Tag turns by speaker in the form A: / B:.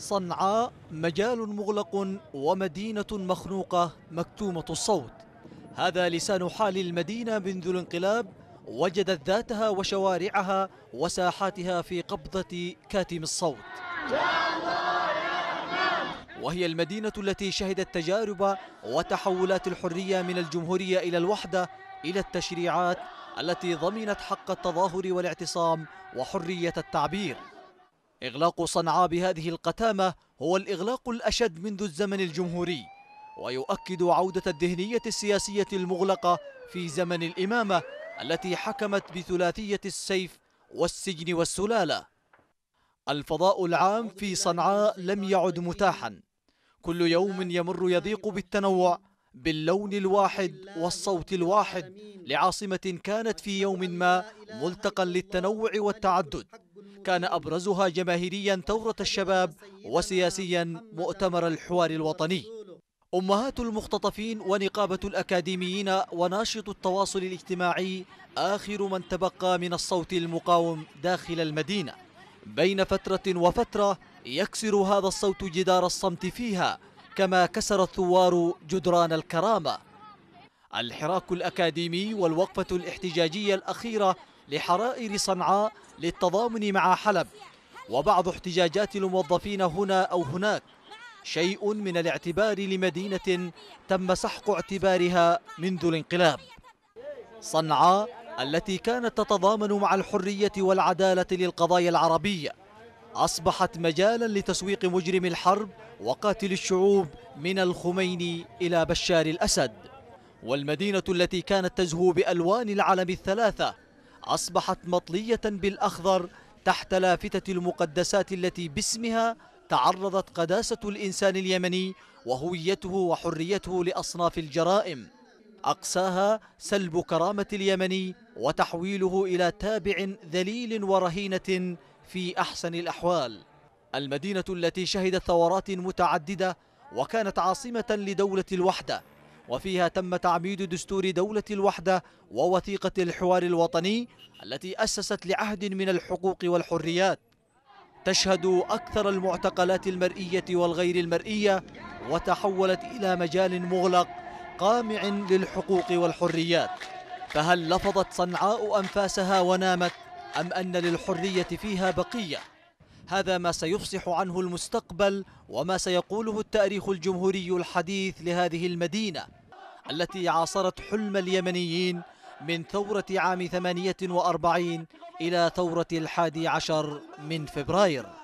A: صنعاء مجال مغلق ومدينة مخنوقة مكتومة الصوت هذا لسان حال المدينة منذ الانقلاب وجدت ذاتها وشوارعها وساحاتها في قبضة كاتم الصوت وهي المدينة التي شهدت تجارب وتحولات الحرية من الجمهورية إلى الوحدة إلى التشريعات التي ضمنت حق التظاهر والاعتصام وحرية التعبير إغلاق صنعاء بهذه القتامة هو الإغلاق الأشد منذ الزمن الجمهوري ويؤكد عودة الذهنية السياسية المغلقة في زمن الإمامة التي حكمت بثلاثية السيف والسجن والسلالة الفضاء العام في صنعاء لم يعد متاحا كل يوم يمر يضيق بالتنوع باللون الواحد والصوت الواحد لعاصمة كانت في يوم ما ملتقا للتنوع والتعدد كان أبرزها جماهيريا ثورة الشباب وسياسيا مؤتمر الحوار الوطني أمهات المختطفين ونقابة الأكاديميين وناشط التواصل الاجتماعي آخر من تبقى من الصوت المقاوم داخل المدينة بين فترة وفترة يكسر هذا الصوت جدار الصمت فيها كما كسر الثوار جدران الكرامة الحراك الأكاديمي والوقفة الاحتجاجية الأخيرة لحرائر صنعاء للتضامن مع حلب وبعض احتجاجات الموظفين هنا أو هناك شيء من الاعتبار لمدينة تم سحق اعتبارها منذ الانقلاب صنعاء التي كانت تتضامن مع الحرية والعدالة للقضايا العربية أصبحت مجالا لتسويق مجرم الحرب وقاتل الشعوب من الخميني إلى بشار الأسد والمدينة التي كانت تزهو بألوان العلم الثلاثة أصبحت مطلية بالأخضر تحت لافتة المقدسات التي باسمها تعرضت قداسة الإنسان اليمني وهويته وحريته لأصناف الجرائم أقساها سلب كرامة اليمني وتحويله إلى تابع ذليل ورهينة في أحسن الأحوال المدينة التي شهدت ثورات متعددة وكانت عاصمة لدولة الوحدة وفيها تم تعميد دستور دولة الوحدة ووثيقة الحوار الوطني التي أسست لعهد من الحقوق والحريات تشهد أكثر المعتقلات المرئية والغير المرئية وتحولت إلى مجال مغلق قامع للحقوق والحريات فهل لفظت صنعاء أنفاسها ونامت أم أن للحرية فيها بقية؟ هذا ما سيفصح عنه المستقبل وما سيقوله التاريخ الجمهوري الحديث لهذه المدينة التي عاصرت حلم اليمنيين من ثورة عام 48 إلى ثورة الحادي عشر من فبراير